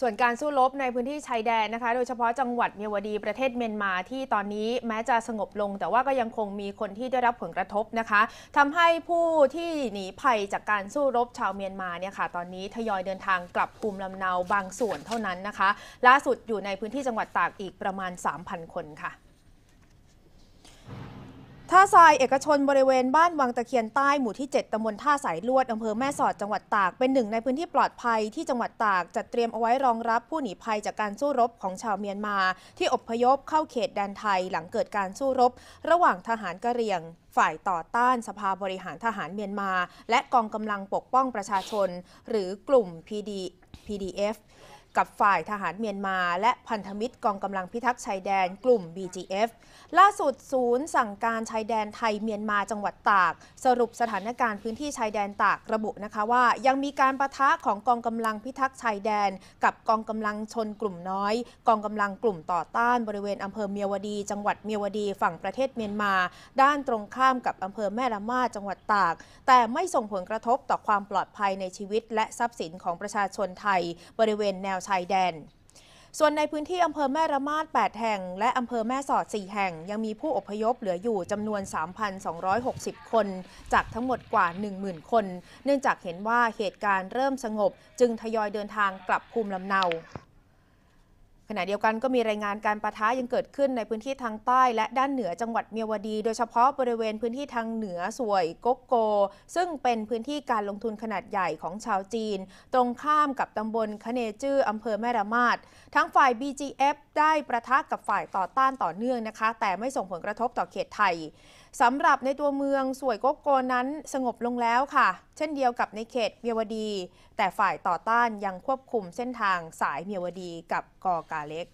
ส่วนการสู้รบในพื้นที่ชายแดนนะคะ โดยเฉพาะจังหวัดเมียวดีประเทศเมียนมาที่ตอนนี้แม้จะสงบลง แต่ว่าก็ยังคงมีคนที่ได้รับผลกระทบนะคะ ทำให้ผู้ที่หนีภัยจากการสู้รบชาวเมียนมาเนี่ยค่ะ ตอนนี้ทยอยเดินทางกลับภูมิลำเนาบางส่วนเท่านั้นนะคะล่าสุดอยู่ในพื้นที่จังหวัดตากอีกประมาณ 3,000 คนค่ะท่าทรายเอกชนบริเวณบ้านวังตะเคียนใต้หมู่ที่ 7ตำบลท่าสายลวดอำเภอแม่สอดจังหวัดตาก เป็นหนึ่งในพื้นที่ปลอดภัยที่จังหวัดตาก จัดเตรียมเอาไว้รองรับผู้หนีภัยจากการสู้รบของชาวเมียนมา ที่อพยพเข้าเขตแดนไทยหลังเกิดการสู้รบ ระหว่างทหารกะเหรี่ยง ฝ่ายต่อต้านสภาบริหารทหารเมียนมาและกองกำลังปกป้องประชาชนหรือกลุ่ม PD, PDF กับฝ่ายทหารเมียนมา และพันธมิตรกองกำลังพิทักษ์ชายแดนกลุ่ม BGF ล่าสุดศูนย์ สั่งการชายแดนไทยเมียนมาจังหวัดตาก สรุปสถานการณ์พื้นที่ชายแดนตากระบุนะคะว่า ยังมีการประทะของกองกำลังพิทักษ์ชายแดนกับกองกำลังชนกลุ่มน้อย กองกำลังกลุ่มต่อต้านบริเวณอำเภอเมียวดี จังหวัดเมียวดีฝั่งประเทศเมียนมา ด้านตรงข้ามกับอำเภอแม่ละมาจังหวัดตาก แต่ไม่ส่งผลกระทบต่อความปลอดภัยในชีวิต และทรัพย์สินของประชาชนไทยบริเวณแนววชายแดน ส่วนในพื้นที่อำเภอแม่ระมาด8แห่ง และอำเภอแม่สอด 4 แห่งยังมีผู้อพยพเหลืออยู่จำนวน 3,260 คน จากทั้งหมดกว่า 10,000คน เนื่องจากเห็นว่าเหตุการณ์เริ่มสงบจึงทยอยเดินทางกลับภูมิลำเนาขณะเดียวกันก็มีรายงานการประทะยังเกิดขึ้นในพื้นที่ทางใต้ และด้านเหนือจังหวัดเมียวดี โดยเฉพาะบริเวณพื้นที่ทางเหนือสวยกกโก ซึ่งเป็นพื้นที่การลงทุนขนาดใหญ่ของชาวจีน ตรงข้ามกับตำบลคเนจื้ออำเภอแม่ระมาดทั้งฝ่าย BGF ได้ประทะกับฝ่ายต่อต้านต่อเนื่องนะคะ แต่ไม่ส่งผลกระทบต่อเขตไทยสำหรับในตัวเมืองสวยกกโกนั้น สงบลงแล้วค่ะ เช่นเดียวกับในเขตเมียวดี แต่ฝ่ายต่อต้านยังควบคุมเส้นทางสายเมียวดีกับกอกาาเล็ก